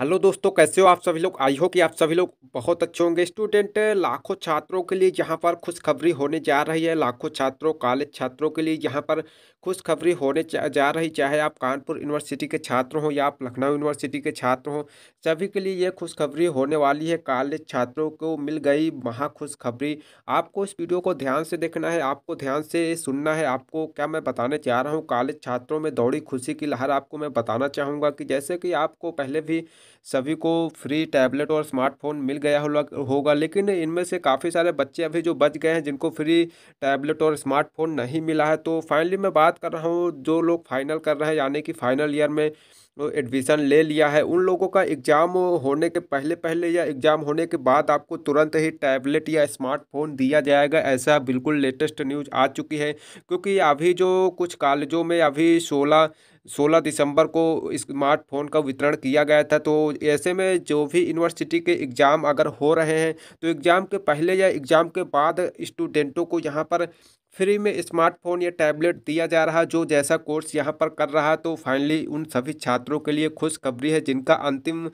hello दोस्तों कैसे हो आप सभी लोग आई हो कि आप सभी लोग बहुत अच्छे होंगे स्टूडेंट लाखों छात्रों के लिए यहाँ पर खुशखबरी होने जा रही है लाखों छात्रों कॉलेज छात्रों के लिए यहाँ पर खुशखबरी होने जा रही चाहे आप कानपुर यूनिवर्सिटी के छात्र हों या आप लखनऊ यूनिवर्सिटी के छात्र हों सभी के लिए ये खुशखबरी होने वाली है कॉलेज छात्रों को मिल गई महा खुशखबरी आपको इस वीडियो को ध्यान से देखना है आपको ध्यान से सुनना है आपको क्या मैं बताने चाह रहा हूँ कॉलेज छात्रों में दौड़ी खुशी की लहर आपको मैं बताना चाहूँगा कि जैसे कि आपको पहले भी सभी को फ्री टैबलेट और स्मार्टफोन मिल गया होगा लेकिन इनमें से काफ़ी सारे बच्चे अभी जो बच गए हैं जिनको फ्री टैबलेट और स्मार्टफोन नहीं मिला है तो फाइनली मैं बात कर रहा हूँ जो लोग फाइनल कर रहे हैं यानी कि फाइनल ईयर में एडमिशन ले लिया है उन लोगों का एग्ज़ाम होने के पहले पहले या एग्ज़ाम होने के बाद आपको तुरंत ही टैबलेट या स्मार्टफोन दिया जाएगा ऐसा बिल्कुल लेटेस्ट न्यूज़ आ चुकी है क्योंकि अभी जो कुछ कॉलेजों में अभी सोलह सोलह दिसंबर को स्मार्टफोन का वितरण किया गया था तो ऐसे में जो भी यूनिवर्सिटी के एग्ज़ाम अगर हो रहे हैं तो एग्ज़ाम के पहले या एग्ज़ाम के बाद स्टूडेंटों को यहाँ पर फ्री में स्मार्टफोन या टैबलेट दिया जा रहा जो जैसा कोर्स यहाँ पर कर रहा तो फाइनली उन सभी छात्रों के लिए खुशखबरी है जिनका अंतिम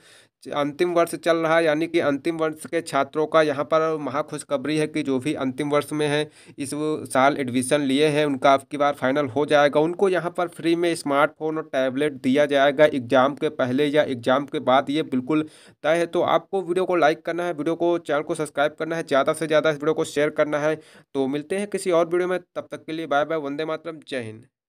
अंतिम वर्ष चल रहा है यानी कि अंतिम वर्ष के छात्रों का यहाँ पर महा खुशखबरी है कि जो भी अंतिम वर्ष में है इस साल एडमिशन लिए हैं उनका अब की बार फाइनल हो जाएगा उनको यहाँ पर फ्री में स्मार्टफोन और टैबलेट दिया जाएगा एग्जाम के पहले या एग्जाम के बाद ये बिल्कुल तय है तो आपको वीडियो को लाइक करना है वीडियो को चैनल को सब्सक्राइब करना है ज़्यादा से ज़्यादा इस वीडियो को शेयर करना है तो मिलते हैं किसी और वीडियो में तब तक के लिए बाय बाय वंदे मातरम जय हिंद